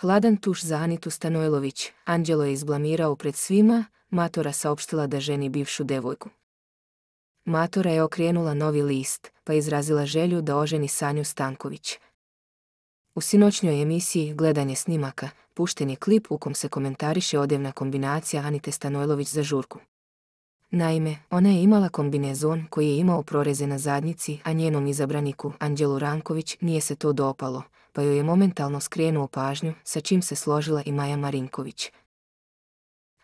Hladan tuš za Anitu Stanojlović, Anđelo je izblamirao pred svima, Matora saopštila da ženi bivšu devojku. Matora je okrenula novi list, pa izrazila želju da oženi Sanju Stanković. U sinoćnjoj emisiji Gledanje snimaka pušten je klip u kom se komentariše odjevna kombinacija Anite Stanojlović za žurku. Naime, ona je imala kombinezon koji je imao proreze na zadnjici, a njenom izabraniku, Anđelu Ranković, nije se to dopalo, pa joj je momentalno skrenuo pažnju sa čim se složila i Maja Marinković.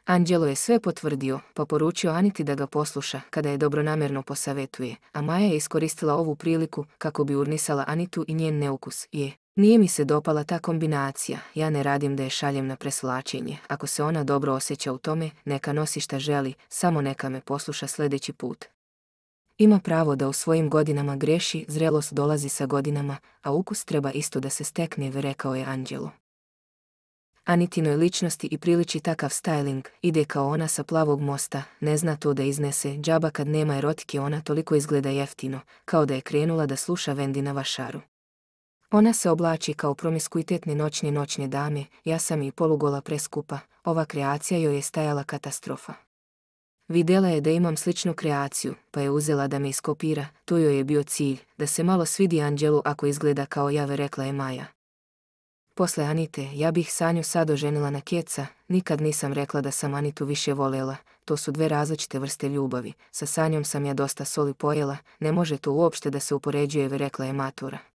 Anđelo je sve potvrdio, pa poručio Aniti da ga posluša kada je dobronamjerno posavetuje, a Maja je iskoristila ovu priliku kako bi urnisala Anitu i njen neukus je. Nije mi se dopala ta kombinacija, ja ne radim da je šaljem na preslačenje, ako se ona dobro osjeća u tome, neka nosi šta želi, samo neka me posluša sljedeći put. Ima pravo da u svojim godinama greši, zrelost dolazi sa godinama, a ukus treba isto da se stekne, rekao je Anđelu. Anitinoj ličnosti i priliči takav styling, ide kao ona sa plavog mosta, ne zna to da iznese, džaba kad nema erotike ona toliko izgleda jeftino, kao da je krenula da sluša na vašaru. Ona se oblači kao promiskuitetne noćne noćne dame, ja sam i polugola preskupa, ova kreacija joj je stajala katastrofa. Vidjela je da imam sličnu kreaciju, pa je uzela da me iskopira. To joj je bio cilj, da se malo svidi Anđelu ako izgleda kao jave, rekla je Maja. Posle Anite, ja bih Sanju sad oženila na keca, nikad nisam rekla da sam Anitu više volela, to su dve različite vrste ljubavi, sa Sanjom sam ja dosta soli pojela, ne može to uopšte da se upoređuje, rekla je Matura.